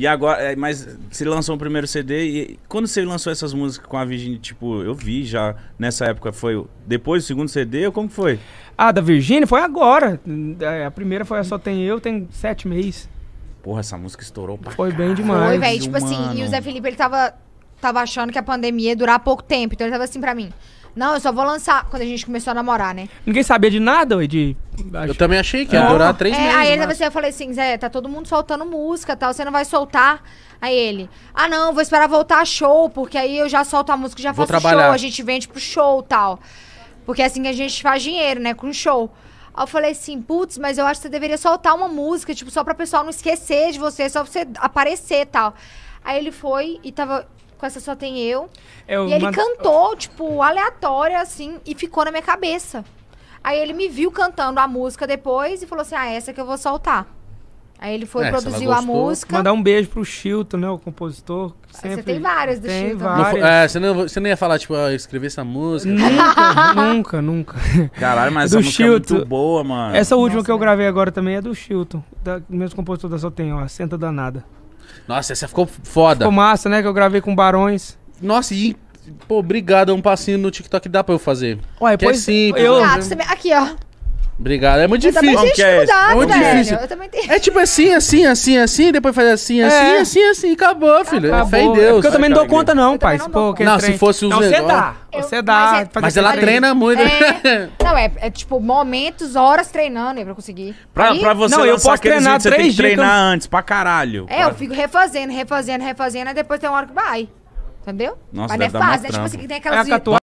E agora, é, mas você lançou o primeiro CD e quando você lançou essas músicas com a Virgínia, tipo, eu vi já nessa época foi depois do segundo CD ou como foi? Ah, da Virgínia foi agora. É, a primeira foi a Só Tem Eu, tem sete meses. Porra, essa música estourou pra Foi bem demais. Foi, velho, tipo mano. assim, e o Zé Felipe, ele tava, tava achando que a pandemia ia durar pouco tempo, então ele tava assim pra mim... Não, eu só vou lançar quando a gente começou a namorar, né? Ninguém sabia de nada, ué, de... Eu também achei que ia durar três é, meses. aí ele mas- né? assim, eu falei assim, Zé, tá todo mundo soltando música tal, você não vai soltar? Aí ele, ah não, vou esperar voltar show, porque aí eu já solto a música, já Vou faço trabalhar. show, a gente vende pro show e tal. Porque é assim que a gente faz dinheiro, né, com show. Aí eu falei assim, putz, mas eu acho que você deveria soltar uma música, tipo, só pra pessoal não esquecer de você, só pra você aparecer e tal. Aí ele foi e tava com essa só tem eu. É, eu e ele mand... cantou, tipo, aleatório, assim, e ficou na minha cabeça. Aí ele me viu cantando a música depois e falou assim: ah, é essa que eu vou soltar. Aí ele foi, é, produziu a música. Mandar um beijo pro Chilton, né? O compositor. Sempre... Você tem várias do tem Chilton. Várias. Não, é, você, não, você não ia falar, tipo, ah, escrever essa música? Nunca, nunca, nunca. Caralho, mas do Chilton. é muito boa, mano. Essa última Nossa, que eu gravei agora também é do Chilton. Da, mesmo compositor da Só Tem, ó. Senta Danada. Nossa, essa ficou foda. Ficou massa, né? Que eu gravei com Barões. Nossa, e Pô, obrigado, é um passinho no TikTok dá pra eu fazer. Ué, que é pois é simples. Eu... Né? Aqui, ó. Obrigado. É muito eu difícil. Também tenho é muito velho. difícil. Eu também tenho... É tipo assim, assim, assim, assim, depois faz assim, assim, é. assim, assim, assim. Acabou, filho. É acabou. É fé em é Deus. É porque eu também não dou conta, não, eu pai. Não, Pô, é não se fosse os. Não, você dá. Eu, você dá. Mas, mas ela treina muito. É, não, é, é, tipo momentos, horas treinando pra conseguir. Pra, Aí, pra você não, eu posso treinar vídeos, três Você tem que treinar antes, pra caralho. É, pra... eu fico refazendo, refazendo, refazendo, aí depois tem uma hora que vai. Entendeu? Nossa, mas não é fácil, né? Tipo assim, tem aquelas...